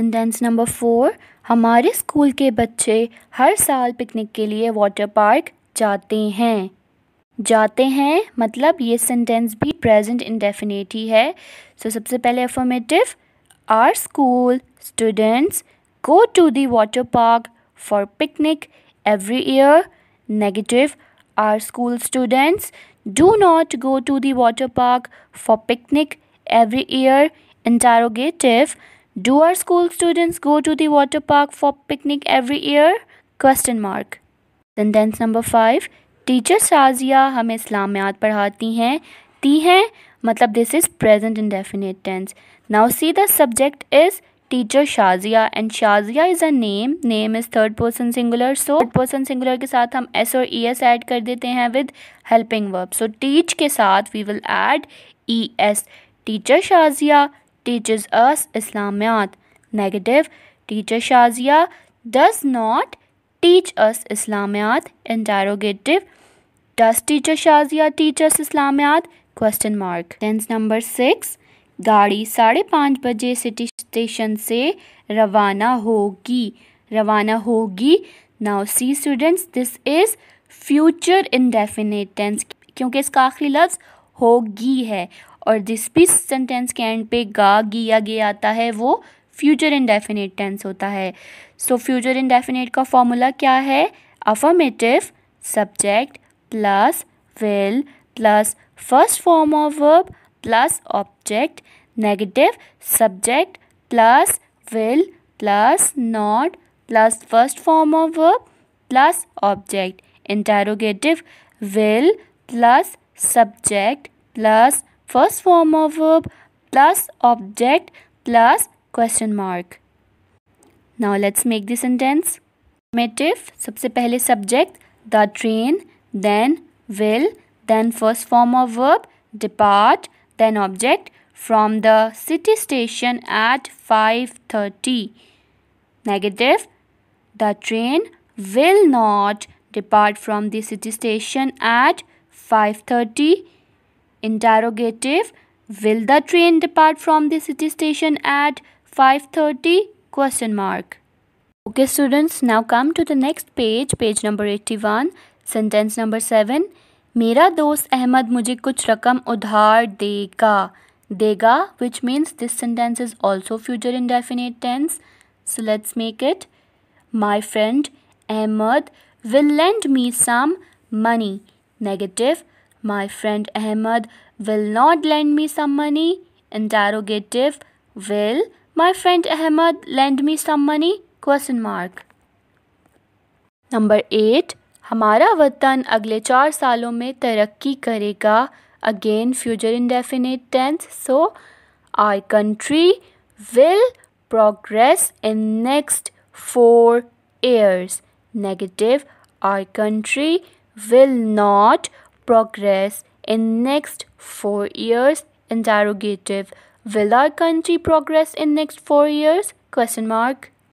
Sentence number four हमारे school के बच्चे हर साल पिकनिक के लिए वाटर पार्क जाते हैं जाते हैं मतलब ये सेंटेंस भी प्रेजेंट इंडेफिनेट ही है सो so, सबसे पहले affirmative are school students go to the water park for picnic every year negative are school students do not go to the water park for picnic every year interrogative Do our school students go to the water park for picnic every year? Question mark. Sentence number 5. Teacher Shazia hum islamiyat padhati hain. Ti Matlab this is present indefinite tense. Now see the subject is teacher Shazia and Shazia is a name. Name is third person singular. So third person singular ke saath hum S or ES add kar dete hain with helping verb. So teach ke saath we will add ES. Teacher Shazia, teaches us Islamiyat. Negative, teacher Shazia does not teach us Islamiyat. Interrogative, does teacher Shazia teach us Islamiyat? Question mark. Tense number 6 gaadi 5:30 baje city station se ravana hogi ravana hogi now see students this is future indefinite tense kyunki iska aakhri lafz लफ्ज़ होगी है और जिस भी sentence के and पे गा गिया गया आता है वो फ्यूचर इंडेफिनेट टेंस होता है सो फ्यूचर इंडेफिनेट का फॉर्मूला क्या है affirmative subject plus will plus first form of verb plus object negative subject plus will plus not plus first form of verb plus object interrogative will plus subject plus First form of verb plus object plus question mark. Now let's make the sentence. Affirmative, सबसे पहले subject, the train, then will, then first form of verb, depart, then object, from the city station at 5.30. Negative, the train will not depart from the city station at 5.30. Interrogative Will the train depart from the city station at 5:30? question mark. Okay students, now come to the next page, page number 81, sentence number 7. मेरा दोस्त अहमद मुझे कुछ रकम उधार देगा Dega, which means this sentence is also future indefinite tense. So let's make it. My friend Ahmad will lend me some money. Negative. My friend Ahmed will not lend me some money. Interrogative. Will my friend Ahmed lend me some money? Question mark. Number 8. Hamara vatan agle 4 saalon mein tarakki karega. Again future indefinite tense. So, our country will progress in next 4 years. Negative. Our country will not progress in next 4 years interrogative will our country progress in next 4 years question mark